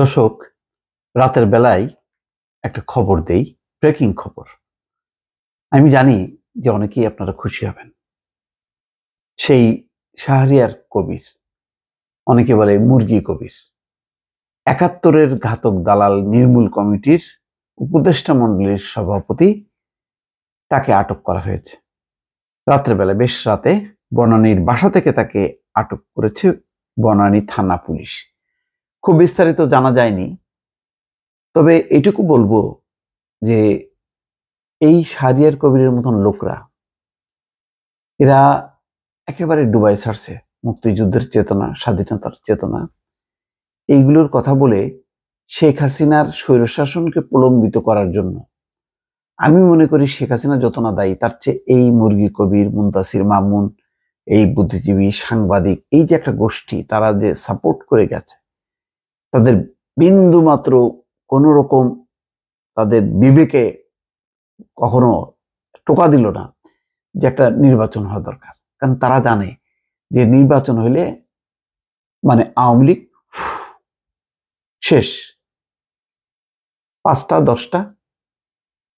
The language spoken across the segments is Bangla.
দর্শক রাতের বেলায় একটা খবর দেই ব্রেকিং খবর আমি জানি যে অনেকেই আপনারা খুশি হবেন সেই শাহরিয়ার কবির অনেকে বলে মুরগি কবির একাত্তরের ঘাতক দালাল নির্মূল কমিটির উপদেষ্টা মণ্ডলীর সভাপতি তাকে আটক করা হয়েছে রাত্রেবেলা বেশ রাতে বনানীর বাসা থেকে তাকে আটক করেছে বনানী থানা পুলিশ খুব বিস্তারিত জানা যায়নি তবে এটুকু বলবো যে এই সাদিয়ার কবিরের মতন লোকরা এরা একেবারে ডুবাই ছাড়ছে মুক্তিযুদ্ধের চেতনা স্বাধীনতার চেতনা এইগুলোর কথা বলে শেখ হাসিনার স্বৈরশাসনকে প্রলম্বিত করার জন্য আমি মনে করি শেখ হাসিনা যত না দায়ী তার চেয়ে এই মুরগি কবির মুন্তাসির মামুন এই বুদ্ধিজীবী সাংবাদিক এই যে একটা গোষ্ঠী তারা যে সাপোর্ট করে গেছে তাদের বিন্দু মাত্র কোনো রকম তাদের বিবেকে কখনো টোকা দিল না যে একটা নির্বাচন হওয়া দরকার কারণ তারা জানে যে নির্বাচন হইলে মানে আওয়ামী লীগ শেষ পাঁচটা দশটা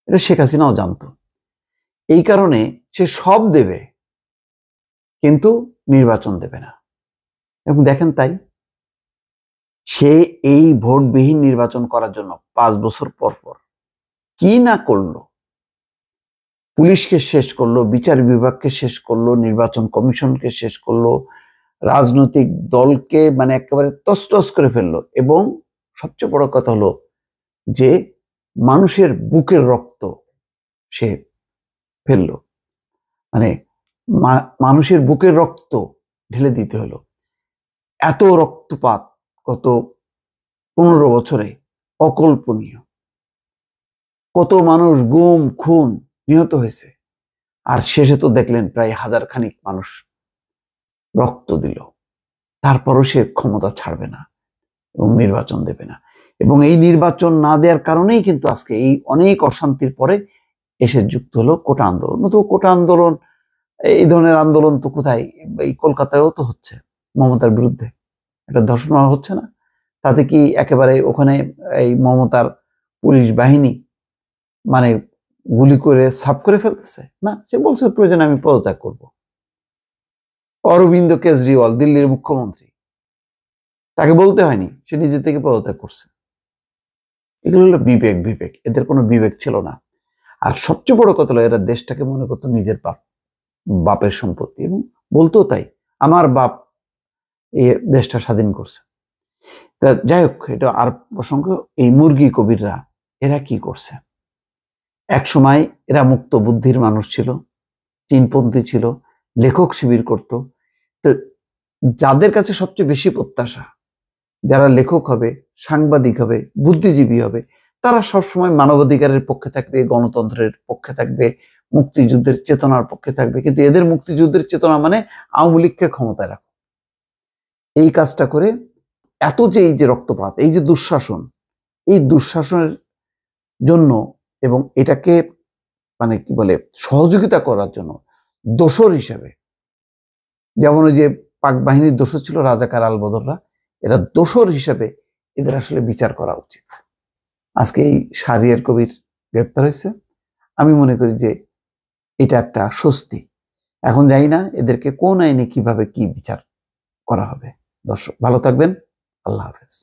এটা শেখ হাসিনাও জানত এই কারণে সে সব দেবে কিন্তু নির্বাচন দেবে না এবং দেখেন তাই সে এই ভোটবিহীন নির্বাচন করার জন্য পাঁচ বছর পর পর কি না করলো পুলিশকে শেষ করলো বিচার বিভাগকে শেষ করলো নির্বাচন কমিশনকে শেষ করলো রাজনৈতিক দলকে মানে একেবারে তস্তস করে ফেললো এবং সবচেয়ে বড় কথা হলো যে মানুষের বুকের রক্ত সে ফেলল মানে মানুষের বুকের রক্ত ঢেলে দিতে হলো এত রক্তপাত গত পনেরো বছরে অকল্পনীয় কত মানুষ গুম খুন নিহত হয়েছে আর শেষে তো দেখলেন প্রায় হাজার খানিক মানুষ রক্ত দিল তারপরও সে ক্ষমতা ছাড়বে না এবং নির্বাচন দেবে না এবং এই নির্বাচন না দেওয়ার কারণেই কিন্তু আজকে এই অনেক অশান্তির পরে এসে যুক্ত হলো কোটা আন্দোলন তো কোটা আন্দোলন এই ধরনের আন্দোলন তো কোথায় এই কলকাতায়ও তো হচ্ছে মমতার বিরুদ্ধে একটা ধর্ষণ হচ্ছে না তাতে কি একেবারে ওখানে এই মমতার পুলিশ বাহিনী মানে গুলি করে সাফ করে ফেলতেছে না সে বলছে প্রয়োজনে আমি পদত্যাগ করব অরবিন্দ কেজরিওয়াল দিল্লির মুখ্যমন্ত্রী তাকে বলতে হয়নি সে নিজে থেকে পদত্যাগ করছে এগুলো হলো বিবেক বিবেক এদের কোনো বিবেক ছিল না আর সবচেয়ে বড় কথা এরা দেশটাকে মনে করতো নিজের বাপ বাপের সম্পত্তি এবং বলতো তাই আমার বাপ এই দেশটা স্বাধীন করছে তা যাই হোক এটা আর প্রসঙ্গ এই মুরগি কবিররা এরা কি করছে এক সময় এরা মুক্ত বুদ্ধির মানুষ ছিল চিনপন্থী ছিল লেখক শিবির করত তো যাদের কাছে সবচেয়ে বেশি প্রত্যাশা যারা লেখক হবে সাংবাদিক হবে বুদ্ধিজীবী হবে তারা সবসময় মানবাধিকারের পক্ষে থাকবে গণতন্ত্রের পক্ষে থাকবে মুক্তিযুদ্ধের চেতনার পক্ষে থাকবে কিন্তু এদের মুক্তিযুদ্ধের চেতনা মানে আওয়ামী লীগকে ক্ষমতায় রাখো এই কাজটা করে এত যে এই যে রক্তপাত এই যে দুঃশাসন এই দুঃশাসনের জন্য এবং এটাকে মানে কি বলে সহযোগিতা করার জন্য দোষর হিসেবে যেমন ওই যে পাক বাহিনীর দোষর ছিল রাজাকার আলবদররা এরা দোষর হিসেবে এদের আসলে বিচার করা উচিত আজকে এই সারিয়ার কবির গ্রেপ্তার হয়েছে আমি মনে করি যে এটা একটা স্বস্তি এখন যাই না এদেরকে কোন আইনে কিভাবে কি বিচার করা হবে দর্শক ভালো থাকবেন আল্লাহ হাফেজ